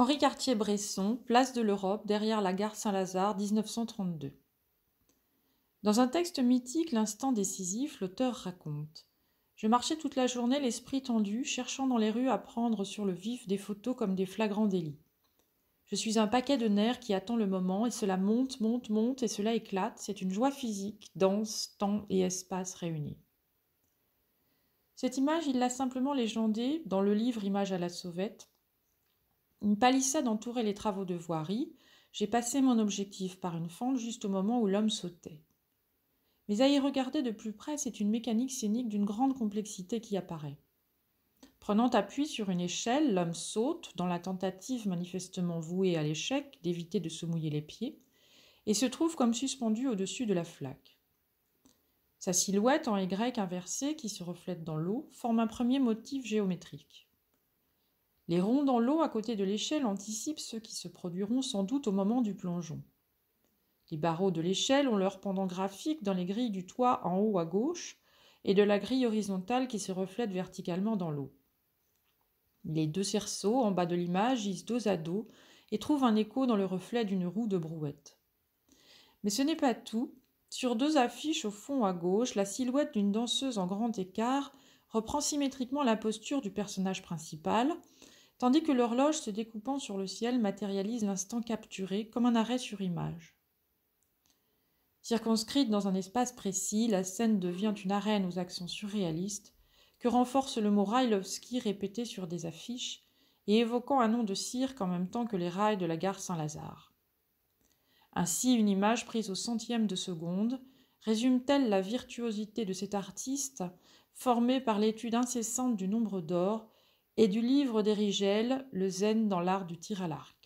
Henri Cartier-Bresson, Place de l'Europe, derrière la gare Saint-Lazare, 1932. Dans un texte mythique, l'instant décisif, l'auteur raconte Je marchais toute la journée, l'esprit tendu, cherchant dans les rues à prendre sur le vif des photos comme des flagrants délits. Je suis un paquet de nerfs qui attend le moment, et cela monte, monte, monte, et cela éclate. C'est une joie physique, danse, temps et espace réunis. Cette image, il l'a simplement légendée dans le livre Image à la sauvette une palissade entourait les travaux de voirie. J'ai passé mon objectif par une fente juste au moment où l'homme sautait. Mais à y regarder de plus près, c'est une mécanique scénique d'une grande complexité qui apparaît. Prenant appui sur une échelle, l'homme saute, dans la tentative manifestement vouée à l'échec d'éviter de se mouiller les pieds, et se trouve comme suspendu au-dessus de la flaque. Sa silhouette en Y inversée qui se reflète dans l'eau forme un premier motif géométrique. Les ronds dans l'eau à côté de l'échelle anticipent ceux qui se produiront sans doute au moment du plongeon. Les barreaux de l'échelle ont leur pendant graphique dans les grilles du toit en haut à gauche et de la grille horizontale qui se reflète verticalement dans l'eau. Les deux cerceaux en bas de l'image gisent dos à dos et trouvent un écho dans le reflet d'une roue de brouette. Mais ce n'est pas tout. Sur deux affiches au fond à gauche, la silhouette d'une danseuse en grand écart reprend symétriquement la posture du personnage principal, tandis que l'horloge se découpant sur le ciel matérialise l'instant capturé comme un arrêt sur image. Circonscrite dans un espace précis, la scène devient une arène aux accents surréalistes que renforce le mot Railovski répété sur des affiches et évoquant un nom de cirque en même temps que les rails de la gare Saint-Lazare. Ainsi, une image prise au centième de seconde résume-t-elle la virtuosité de cet artiste formé par l'étude incessante du nombre d'or et du livre d'Erigel, Le zen dans l'art du tir à l'arc.